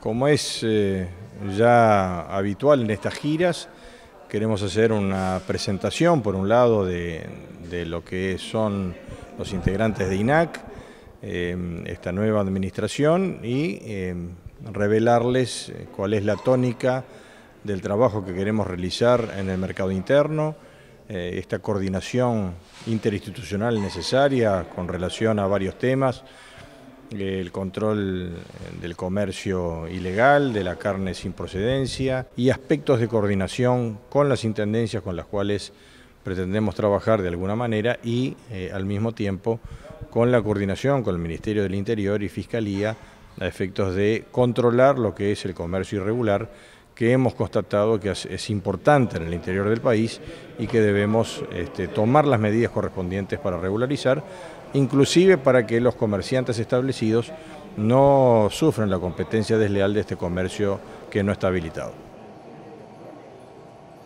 Como es eh, ya habitual en estas giras, queremos hacer una presentación, por un lado, de, lo que son los integrantes de INAC, eh, esta nueva administración, y eh, revelarles cuál es la tónica del trabajo que queremos realizar en el mercado interno, esta coordinación interinstitucional necesaria con relación a varios temas, el control eh, del comercio ilegal, de la carne sin procedencia y aspectos de coordinación con las intendencias con las cuales pretendemos trabajar de alguna manera y eh, al mismo tiempo con la coordinación con el Ministerio del Interior y Fiscalía a efectos de controlar lo que es el comercio irregular que hemos constatado que es importante en el interior del país y que debemos este, tomar las medidas correspondientes para regularizar, inclusive para que los comerciantes establecidos no sufran la competencia desleal de este comercio que no está habilitado.